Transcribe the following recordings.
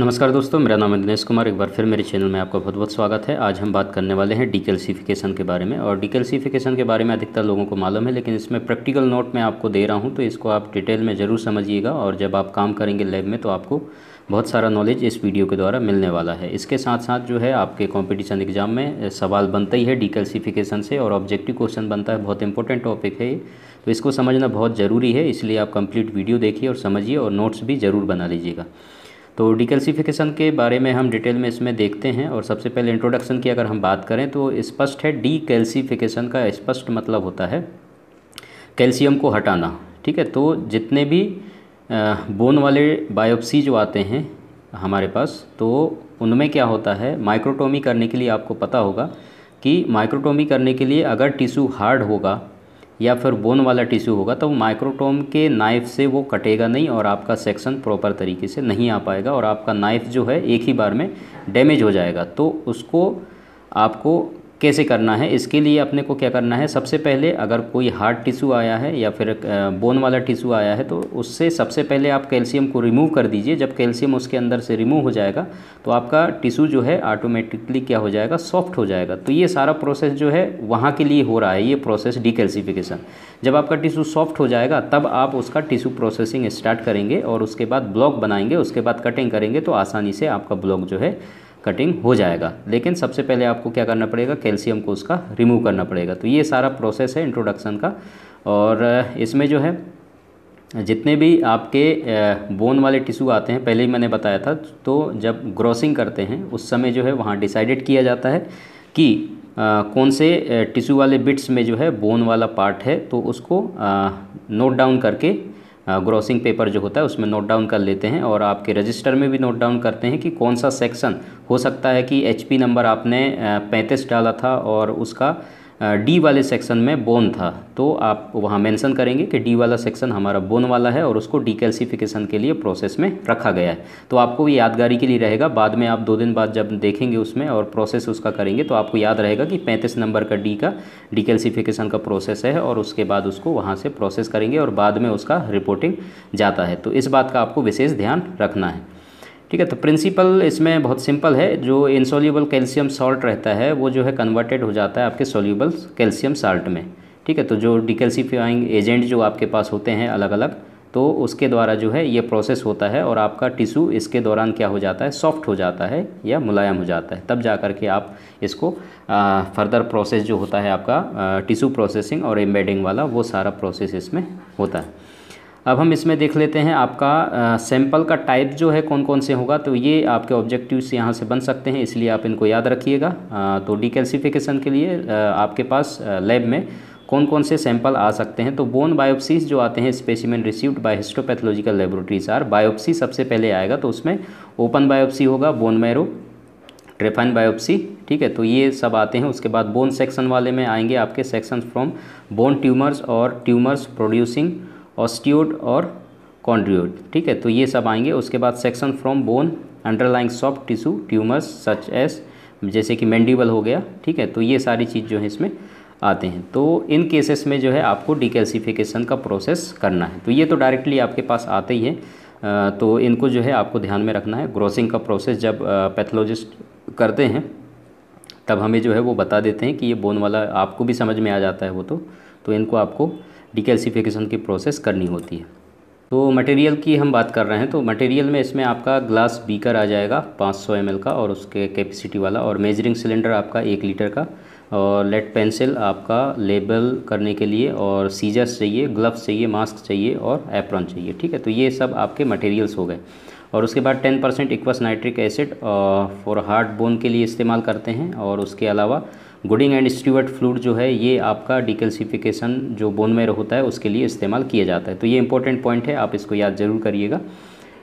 नमस्कार दोस्तों मेरा नाम है दिनेश कुमार एक बार फिर मेरे चैनल में आपका बहुत बहुत स्वागत है आज हम बात करने वाले हैं डिकल्सिफिकेशन के बारे में और डिकल्सिफिकेशन के बारे में अधिकतर लोगों को मालूम है लेकिन इसमें प्रैक्टिकल नोट मैं आपको दे रहा हूं तो इसको आप डिटेल में ज़रूर समझिएगा और जब आप काम करेंगे लैब में तो आपको बहुत सारा नॉलेज इस वीडियो के द्वारा मिलने वाला है इसके साथ साथ जो है आपके कॉम्पिटिशन एग्जाम में सवाल बनता ही है डिकल्सिफिकेशन से और ऑब्जेक्टिव क्वेश्चन बनता है बहुत इंपॉर्टेंट टॉपिक है तो इसको समझना बहुत ज़रूरी है इसलिए आप कंप्लीट वीडियो देखिए और समझिए और नोट्स भी ज़रूर बना लीजिएगा तो डिकल्सिफिकेशन के बारे में हम डिटेल में इसमें देखते हैं और सबसे पहले इंट्रोडक्शन की अगर हम बात करें तो स्पष्ट है डिकैल्सिफिकेशन का स्पष्ट मतलब होता है कैल्शियम को हटाना ठीक है तो जितने भी बोन वाले बायोप्सी जो आते हैं हमारे पास तो उनमें क्या होता है माइक्रोटोमी करने के लिए आपको पता होगा कि माइक्रोटोमी करने के लिए अगर टिश्यू हार्ड होगा या फिर बोन वाला टिश्यू होगा तो माइक्रोटोम के नाइफ से वो कटेगा नहीं और आपका सेक्शन प्रॉपर तरीके से नहीं आ पाएगा और आपका नाइफ जो है एक ही बार में डैमेज हो जाएगा तो उसको आपको कैसे करना है इसके लिए अपने को क्या करना है सबसे पहले अगर कोई हार्ड टिश्यू आया है या फिर बोन वाला टिश्यू आया है तो उससे सबसे पहले आप कैल्शियम को रिमूव कर दीजिए जब कैल्शियम उसके अंदर से रिमूव हो जाएगा तो आपका टिश्यू जो है ऑटोमेटिकली क्या हो जाएगा सॉफ्ट हो जाएगा तो ये सारा प्रोसेस जो है वहाँ के लिए हो रहा है ये प्रोसेस डिकैल्सिफिकेशन जब आपका टिशू सॉफ्ट हो जाएगा तब आप उसका टिशू प्रोसेसिंग स्टार्ट करेंगे और उसके बाद ब्लॉक बनाएंगे उसके बाद कटिंग करेंगे तो आसानी से आपका ब्लॉक जो है कटिंग हो जाएगा लेकिन सबसे पहले आपको क्या करना पड़ेगा कैल्शियम को उसका रिमूव करना पड़ेगा तो ये सारा प्रोसेस है इंट्रोडक्शन का और इसमें जो है जितने भी आपके बोन वाले टिश्यू आते हैं पहले ही मैंने बताया था तो जब ग्रॉसिंग करते हैं उस समय जो है वहाँ डिसाइडेड किया जाता है कि आ, कौन से टिश्यू वाले बिट्स में जो है बोन वाला पार्ट है तो उसको नोट डाउन करके ग्रॉसिंग पेपर जो होता है उसमें नोट डाउन कर लेते हैं और आपके रजिस्टर में भी नोट डाउन करते हैं कि कौन सा सेक्शन हो सकता है कि एच नंबर आपने पैंतीस डाला था और उसका डी वाले सेक्शन में बोन था तो आप वहाँ मेंशन करेंगे कि डी वाला सेक्शन हमारा बोन वाला है और उसको डिकल्सिफिकेशन के लिए प्रोसेस में रखा गया है तो आपको भी यादगारी के लिए रहेगा बाद में आप दो दिन बाद जब देखेंगे उसमें और प्रोसेस उसका करेंगे तो आपको याद रहेगा कि पैंतीस नंबर का डी का डिकल्सिफिकेशन का प्रोसेस है और उसके बाद उसको वहाँ से प्रोसेस करेंगे और बाद में उसका रिपोर्टिंग जाता है तो इस बात का आपको विशेष ध्यान रखना है ठीक है तो प्रिंसिपल इसमें बहुत सिंपल है जो इनसोल्यूबल कैल्शियम सॉल्ट रहता है वो जो है कन्वर्टेड हो जाता है आपके सोल्यूबल कैल्शियम साल्ट में ठीक है तो जो डिकेल्सीफाइंग एजेंट जो आपके पास होते हैं अलग अलग तो उसके द्वारा जो है ये प्रोसेस होता है और आपका टिश्यू इसके दौरान क्या हो जाता है सॉफ्ट हो जाता है या मुलायम हो जाता है तब जा कर के आप इसको आ, फर्दर प्रोसेस जो होता है आपका टिश्यू प्रोसेसिंग और एम्बेडिंग वाला वो सारा प्रोसेस इसमें होता है अब हम इसमें देख लेते हैं आपका सैंपल का टाइप जो है कौन कौन से होगा तो ये आपके ऑब्जेक्टिव्स यहाँ से बन सकते हैं इसलिए आप इनको याद रखिएगा तो डिकल्सिफिकेशन के लिए आपके पास लैब में कौन कौन से सैंपल आ सकते हैं तो बोन बायोप्सीज जो आते हैं specimen received by histopathological laboratories are biopsy सबसे पहले आएगा तो उसमें ओपन बायोप्सी होगा बोन मैरो ट्रेफाइन बायोप्सी ठीक है तो ये सब आते हैं उसके बाद बोन सेक्शन वाले में आएंगे आपके सेक्शन फ्रॉम बोन ट्यूमर्स और ट्यूमर्स प्रोड्यूसिंग ऑस्टियोड और कॉन्ड्रियोड ठीक है तो ये सब आएंगे उसके बाद section from bone underlying soft tissue tumours such as जैसे कि मैंडिबल हो गया ठीक है तो ये सारी चीज़ जो है इसमें आते हैं तो इन केसेस में जो है आपको डिकैल्सिफिकेशन का प्रोसेस करना है तो ये तो डायरेक्टली आपके पास आते ही है तो इनको जो है आपको ध्यान में रखना है ग्रोसिंग का प्रोसेस जब पैथोलॉजिस्ट करते हैं तब हमें जो है वो बता देते हैं कि ये बोन वाला आपको भी समझ में आ जाता है वो तो, तो इनको आपको डिकैल्सिफिकेशन की प्रोसेस करनी होती है तो मटेरियल की हम बात कर रहे हैं तो मटेरियल में इसमें आपका ग्लास बीकर आ जाएगा 500 सौ का और उसके कैपेसिटी वाला और मेजरिंग सिलेंडर आपका एक लीटर का और लेड पेंसिल आपका लेबल करने के लिए और सीजर्स चाहिए ग्लव्स चाहिए मास्क चाहिए और एप्रॉन चाहिए ठीक है तो ये सब आपके मटेरियल्स हो गए और उसके बाद ten percent aqueous nitric acid for hard bone के लिए इस्तेमाल करते हैं और उसके अलावा गुडिंग एंड स्ट्यूवर्ट फ्लूड जो है ये आपका डिकल्सिफिकेशन जो बोन मेरो होता है उसके लिए इस्तेमाल किया जाता है तो ये इंपॉर्टेंट पॉइंट है आप इसको याद जरूर करिएगा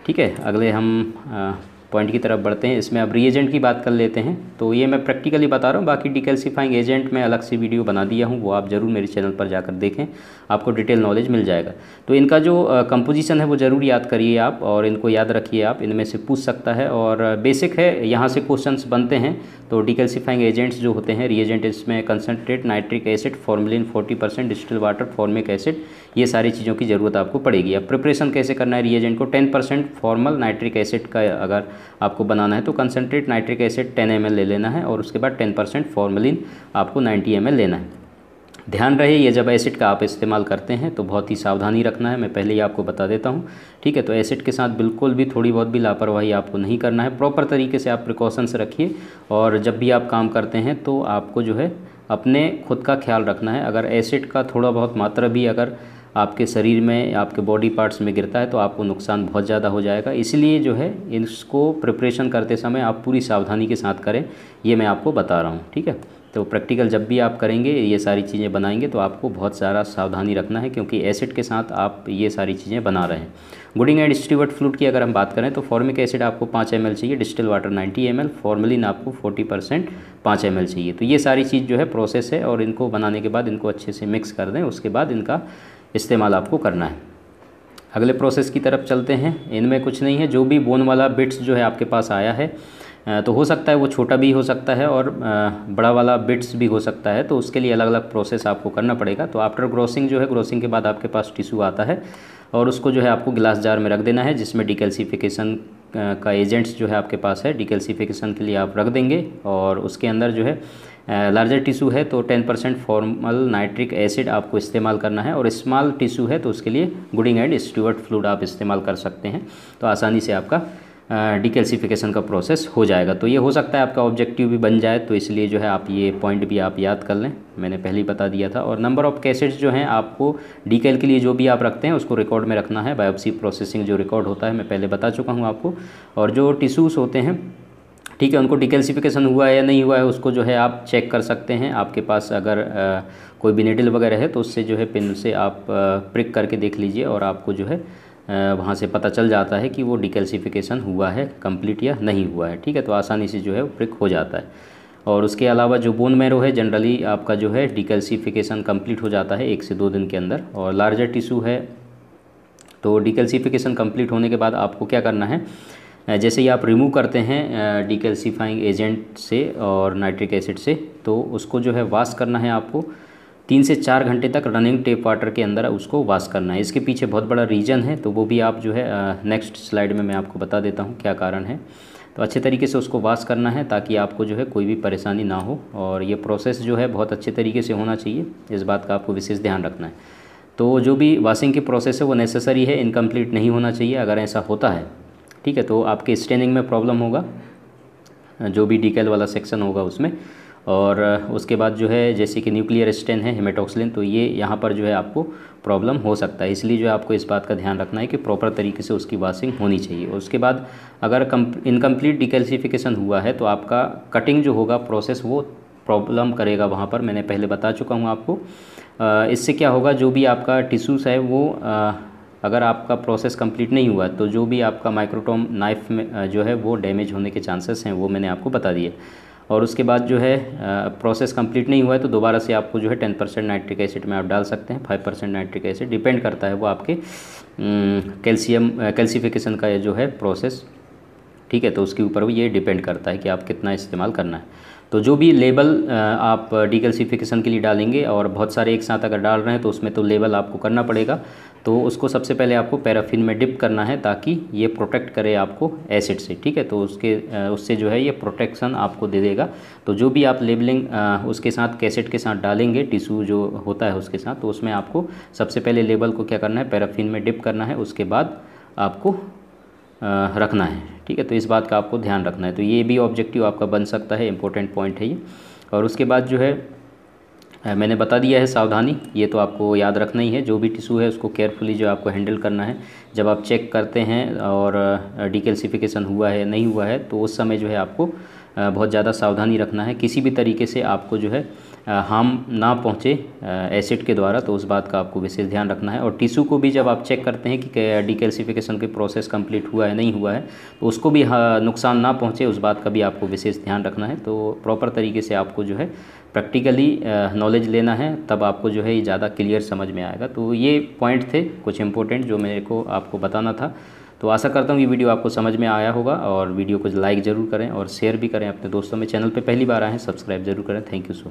ठीक है अगले हम आ, पॉइंट की तरफ बढ़ते हैं इसमें अब रीएजेंट की बात कर लेते हैं तो ये मैं प्रैक्टिकली बता रहा हूँ बाकी डिकल्सिफाइंग एजेंट मैं अलग से वीडियो बना दिया हूँ वो आप ज़रूर मेरे चैनल पर जाकर देखें आपको डिटेल नॉलेज मिल जाएगा तो इनका जो कंपोजिशन है वो ज़रूर याद करिए आप और इनको याद रखिए आप इनमें से पूछ सकता है और बेसिक है यहाँ से क्वेश्चन बनते हैं तो डिकल्सिफाइंग एजेंट्स जो होते हैं रीएजेंट इसमें concentrate nitric acid formalin forty percent distilled water formic acid ये सारी चीज़ों की ज़रूरत आपको पड़ेगी अब प्रिपरेशन कैसे करना है रिएजेंट को ten percent formol nitric acid का अगर आपको बनाना है तो concentrate nitric acid ten M ले लेना है और उसके बाद टेन परसेंट फॉर्मलिन आपको नाइन्टी एम लेना है ध्यान रहे ये जब एसिड का आप इस्तेमाल करते हैं तो बहुत ही सावधानी रखना है मैं पहले ही आपको बता देता हूँ ठीक है तो एसिड के साथ बिल्कुल भी थोड़ी बहुत भी लापरवाही आपको नहीं करना है प्रॉपर तरीके से आप प्रिकॉशंस रखिए और जब भी आप काम करते हैं तो आपको जो है अपने खुद का ख्याल रखना है अगर एसिड का थोड़ा बहुत मात्रा भी अगर आपके शरीर में आपके बॉडी पार्ट्स में गिरता है तो आपको नुकसान बहुत ज़्यादा हो जाएगा इसलिए जो है इसको प्रिपरेशन करते समय आप पूरी सावधानी के साथ करें ये मैं आपको बता रहा हूँ ठीक है तो प्रैक्टिकल जब भी आप करेंगे ये सारी चीज़ें बनाएंगे तो आपको बहुत सारा सावधानी रखना है क्योंकि एसिड के साथ आप ये सारी चीज़ें बना रहे हैं गुडिंग एंड स्टीवर्ट फ्लूट की अगर हम बात करें तो फॉर्मिक एसिड आपको पाँच एम चाहिए distilled water ninety M L formalin आपको फोर्टी परसेंट पाँच एम चाहिए तो ये सारी चीज़ जो है प्रोसेस है और इनको बनाने के बाद इनको अच्छे से मिक्स कर दें उसके बाद इनका इस्तेमाल आपको करना है अगले प्रोसेस की तरफ चलते हैं इनमें कुछ नहीं है जो भी बोन वाला बिट्स जो है आपके पास आया है तो हो सकता है वो छोटा भी हो सकता है और बड़ा वाला बिट्स भी हो सकता है तो उसके लिए अलग अलग प्रोसेस आपको करना पड़ेगा तो आफ्टर ग्रोसिंग जो है ग्रोसिंग के बाद आपके पास टिश्यू आता है और उसको जो है आपको गिलास जार में रख देना है जिसमें डिकल्सिफिकेशन का एजेंट्स जो है आपके पास है डिकेल्सिफिकेशन के लिए आप रख देंगे और उसके अंदर जो है लार्जर टिशू है तो ten percent formol nitric acid आपको इस्तेमाल करना है और स्मॉल टिशू है तो उसके लिए गुडिंग एंड स्टूअर्ट फ्लूड आप इस्तेमाल कर सकते हैं तो आसानी से आपका डिकेल्सिफिकेशन का प्रोसेस हो जाएगा तो ये हो सकता है आपका ऑब्जेक्टिव भी बन जाए तो इसलिए जो है आप ये पॉइंट भी आप याद कर लें मैंने पहले ही बता दिया था और नंबर ऑफ़ कैसेट्स जो हैं आपको डिकेल के लिए जो भी आप रखते हैं उसको रिकॉर्ड में रखना है बायोप्सी प्रोसेसिंग जो रिकॉर्ड होता है मैं पहले बता चुका हूँ आपको और जो टिशूज़ होते हैं ठीक है उनको डिकल्सिफिकेशन हुआ है या नहीं हुआ है उसको जो है आप चेक कर सकते हैं आपके पास अगर आ, कोई बिनेडल वगैरह है तो उससे जो है पेन से आप प्रिक करके देख लीजिए और आपको जो है वहाँ से पता चल जाता है कि वो डिकल्सिफिकेशन हुआ है कम्प्लीट या नहीं हुआ है ठीक है तो आसानी से जो है प्रिक हो जाता है और उसके अलावा जो बोन मैरो है जनरली आपका जो है डिकल्सिफिकेशन कंप्लीट हो जाता है एक से दो दिन के अंदर और लार्जर टिश्यू है तो डिकल्सिफिकेशन कंप्लीट होने के बाद आपको क्या करना है जैसे ही आप रिमूव करते हैं डिकल्सीफाइंग एजेंट से और नाइट्रिक एसिड से तो उसको जो है वाश करना है आपको तीन से चार घंटे तक रनिंग टेप वाटर के अंदर उसको वाश करना है इसके पीछे बहुत बड़ा रीज़न है तो वो भी आप जो है नेक्स्ट स्लाइड में मैं आपको बता देता हूँ क्या कारण है तो अच्छे तरीके से उसको वाश करना है ताकि आपको जो है कोई भी परेशानी ना हो और ये प्रोसेस जो है बहुत अच्छे तरीके से होना चाहिए इस बात का आपको विशेष ध्यान रखना है तो जो भी वाशिंग की प्रोसेस है वो नेसेसरी है इनकम्प्लीट नहीं होना चाहिए अगर ऐसा होता है ठीक है तो आपके स्टेनिंग में प्रॉब्लम होगा जो भी डिकेल वाला सेक्शन होगा उसमें और उसके बाद जो है जैसे कि न्यूक्लियर स्टेन है हेमेटोक्सिलिन तो ये यहाँ पर जो है आपको प्रॉब्लम हो सकता है इसलिए जो है आपको इस बात का ध्यान रखना है कि प्रॉपर तरीके से उसकी वाशिंग होनी चाहिए उसके बाद अगर इनकम्प्लीट डिकेल्सिफिकेशन हुआ है तो आपका कटिंग जो होगा प्रोसेस वो प्रॉब्लम करेगा वहाँ पर मैंने पहले बता चुका हूँ आपको इससे क्या होगा जो भी आपका टिश्यूज़ है वो अगर आपका प्रोसेस कंप्लीट नहीं हुआ तो जो भी आपका माइक्रोटोम नाइफ में जो है वो डैमेज होने के चांसेस हैं वो मैंने आपको बता दिए और उसके बाद जो है प्रोसेस कंप्लीट नहीं हुआ है तो दोबारा से आपको जो है टेन परसेंट नाइट्रिक एसिड में आप डाल सकते हैं five percent nitric acid depend करता है वो आपके कैल्शियम कैल्सिफिकेशन का जो है प्रोसेस ठीक है तो उसके ऊपर भी ये डिपेंड करता है कि आप कितना इस्तेमाल करना है तो जो भी लेबल आप डिकल्सिफिकेशन के लिए डालेंगे और बहुत सारे एक साथ अगर डाल रहे हैं तो उसमें तो लेबल आपको करना पड़ेगा तो उसको सबसे पहले आपको पैराफिन में डिप करना है ताकि ये प्रोटेक्ट करे आपको एसिड से ठीक है तो उसके उससे जो है ये प्रोटेक्शन आपको दे देगा तो जो भी आप लेबलिंग उसके साथ कैसेट के साथ डालेंगे टिशू जो होता है उसके साथ तो उसमें आपको सबसे पहले लेबल को क्या करना है पैराफिन में डिप करना है उसके बाद आपको रखना है ठीक है तो इस बात का आपको ध्यान रखना है तो ये भी ऑब्जेक्टिव आपका बन सकता है इंपॉर्टेंट पॉइंट है ये और उसके बाद जो है मैंने बता दिया है सावधानी ये तो आपको याद रखना ही है जो भी टिशू है उसको केयरफुली जो आपको हैंडल करना है जब आप चेक करते हैं और डिकल्सिफिकेशन हुआ है नहीं हुआ है तो उस समय जो है आपको बहुत ज़्यादा सावधानी रखना है किसी भी तरीके से आपको जो है हार्म ना पहुँचे एसिड के द्वारा तो उस बात का आपको विशेष ध्यान रखना है और टिश्यू को भी जब आप चेक करते हैं कि डिकेल्सिफिकेशन के प्रोसेस कंप्लीट हुआ है नहीं हुआ है तो उसको भी हाँ, नुकसान ना पहुँचे उस बात का भी आपको विशेष ध्यान रखना है तो प्रॉपर तरीके से आपको जो है प्रैक्टिकली नॉलेज लेना है तब आपको जो है ये ज़्यादा क्लियर समझ में आएगा तो ये पॉइंट थे कुछ इंपॉर्टेंट जो मेरे को आपको बताना था तो आशा करता हूँ ये वीडियो आपको समझ में आया होगा और वीडियो को लाइक ज़रूर करें और शेयर भी करें अपने दोस्तों में चैनल पर पहली बार आएँ सब्सक्राइब जरूर करें थैंक यू सो मच